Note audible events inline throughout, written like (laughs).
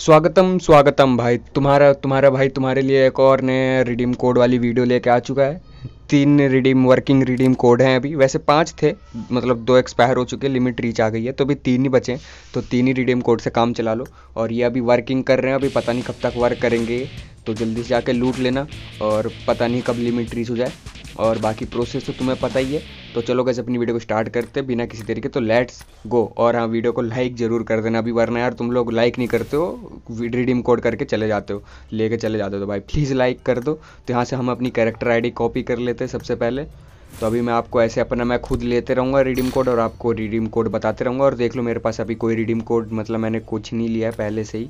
स्वागतम स्वागतम भाई तुम्हारा तुम्हारा भाई तुम्हारे लिए एक और नए रिडीम कोड वाली वीडियो लेके आ चुका है तीन रिडीम वर्किंग रिडीम कोड हैं अभी वैसे पांच थे मतलब दो एक्सपायर हो चुके लिमिट रीच आ गई है तो अभी तीन ही बचे तो तीन ही रिडीम कोड से काम चला लो और ये अभी वर्किंग कर रहे हैं अभी पता नहीं कब तक वर्क करेंगे तो जल्दी से जाके लूट लेना और पता नहीं कब लिमिट रीच हो जाए और बाकी प्रोसेस तो तुम्हें पता ही है तो चलो कैसे अपनी वीडियो को स्टार्ट करते बिना किसी तरीके तो लेट्स गो और हाँ वीडियो को लाइक ज़रूर कर देना अभी वरना यार तुम लोग लाइक नहीं करते हो रिडीम कोड करके चले जाते हो लेके चले जाते हो तो भाई प्लीज़ लाइक कर दो तो यहाँ से हम अपनी कैरेक्टर आई कॉपी कर लेते हैं सबसे पहले तो अभी मैं आपको ऐसे अपना मैं खुद लेते रहूँगा रिडीम कोड और आपको रिडीम कोड बताते रहूँगा और देख लो मेरे पास अभी कोई रिडीम कोड मतलब मैंने कुछ नहीं लिया है पहले से ही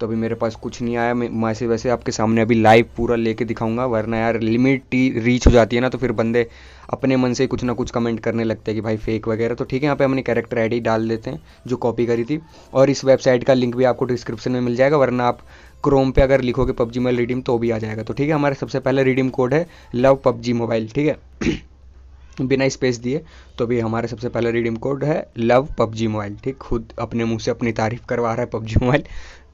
तो अभी मेरे पास कुछ नहीं आया मैं ऐसे वैसे आपके सामने अभी लाइव पूरा लेके दिखाऊंगा वरना यार लिमिट ही रीच हो जाती है ना तो फिर बंदे अपने मन से कुछ ना कुछ कमेंट करने लगते हैं कि भाई फेक वगैरह तो ठीक है यहाँ पे हमने कैरेक्टर आईडी डाल देते हैं जो कॉपी करी थी और इस वेबसाइट का लिंक भी आपको डिस्क्रिप्शन में मिल जाएगा वरना आप क्रोम पे अगर लिखोगे पबजी मोबाइल रिडीम तो भी आ जाएगा तो ठीक है हमारा सबसे पहला रिडीम कोड है लव पबजी मोबाइल ठीक है बिना स्पेस दिए तो अभी हमारे सबसे पहला रिडीम कोड है लव पबजी मोबाइल ठीक खुद अपने मुंह से अपनी तारीफ करवा रहा है पबजी मोबाइल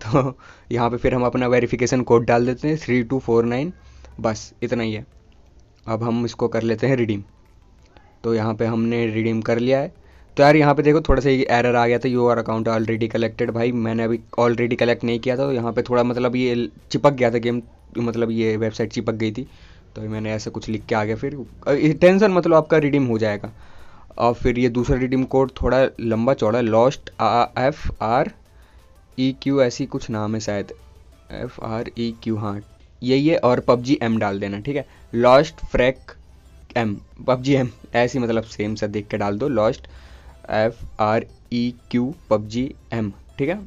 (laughs) तो यहाँ पे फिर हम अपना वेरिफिकेशन कोड डाल देते हैं थ्री टू फोर नाइन बस इतना ही है अब हम इसको कर लेते हैं रिडीम तो यहाँ पे हमने रिडीम कर लिया है तो यार यहाँ पे देखो थोड़ा सा ये एरर आ गया था you are account already collected भाई मैंने अभी ऑलरेडी कलेक्ट नहीं किया था तो यहाँ पे थोड़ा मतलब ये चिपक गया था गेम मतलब ये वेबसाइट चिपक गई थी तो मैंने ऐसे कुछ लिख के आगे फिर टेंशन मतलब आपका रिडीम हो जाएगा और फिर ये दूसरा रिडीम कोड थोड़ा लंबा चौड़ा lost F R E Q ऐसी कुछ नाम है शायद एफ आर ई क्यू हाँ यही है और पबजी एम डाल देना ठीक है लॉस्ट फ्रैक एम पबजी एम ऐसी मतलब सेम सा देख के डाल दो lost F R E Q PUBG M ठीक है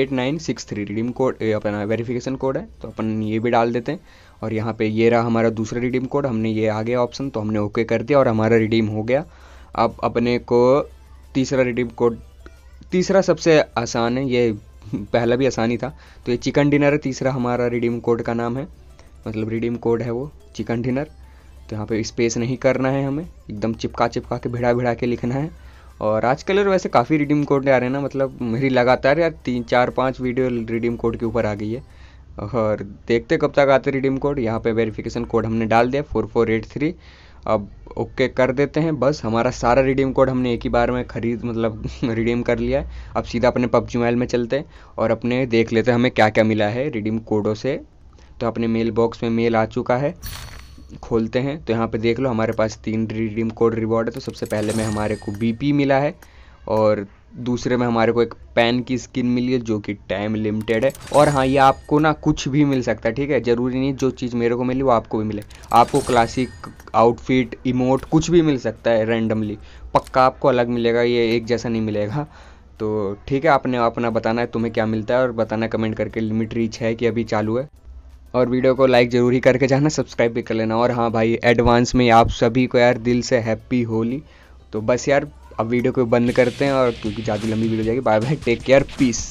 eight nine six three redeem code अपना वेरिफिकेशन कोड है तो अपन ये भी डाल देते हैं और यहाँ पे ये रहा हमारा दूसरा रिडीम कोड हमने ये आ गया ऑप्शन तो हमने ओके कर दिया और हमारा रिडीम हो गया अब अपने को तीसरा रिडीम कोड तीसरा सबसे आसान है ये पहला भी आसान ही था तो ये चिकन डिनर है तीसरा हमारा रिडीम कोड का नाम है मतलब रिडीम कोड है वो चिकन डिनर तो यहाँ पे स्पेस नहीं करना है हमें एकदम चिपका चिपका के भिड़ा भिड़ा के लिखना है और आजकल यार वैसे काफ़ी रिडीम कोड आ रहे हैं ना मतलब मेरी लगातार यार तीन चार पाँच वीडियो रिडीम कोड के ऊपर आ गई है और देखते कब तक आते रिडीम कोड यहाँ पे वेरिफिकेशन कोड हमने डाल दिया फोर फोर एट थ्री अब ओके कर देते हैं बस हमारा सारा रिडीम कोड हमने एक ही बार में खरीद मतलब रिडीम (laughs) कर लिया है अब सीधा अपने पबजी मोबाइल में चलते हैं और अपने देख लेते हैं हमें क्या क्या मिला है रिडीम कोडों से तो अपने मेल बॉक्स में मेल आ चुका है खोलते हैं तो यहाँ पे देख लो हमारे पास तीन रिडीम कोड रिवॉर्ड है तो सबसे पहले में हमारे को बीपी मिला है और दूसरे में हमारे को एक पेन की स्किन मिली है जो कि टाइम लिमिटेड है और हाँ ये आपको ना कुछ भी मिल सकता है ठीक है ज़रूरी नहीं जो चीज़ मेरे को मिली वो आपको भी मिले आपको क्लासिक आउटफिट इमोट कुछ भी मिल सकता है रेंडमली पक्का आपको अलग मिलेगा ये एक जैसा नहीं मिलेगा तो ठीक है आपने अपना बताना है तुम्हें क्या मिलता है और बताना कमेंट करके लिमिट रीच है कि अभी चालू है और वीडियो को लाइक ज़रूर ही करके जाना सब्सक्राइब भी कर लेना और हाँ भाई एडवांस में आप सभी को यार दिल से हैप्पी होली तो बस यार अब वीडियो को बंद करते हैं और क्योंकि ज़्यादा लंबी वीडियो जाएगी bye bye take care piece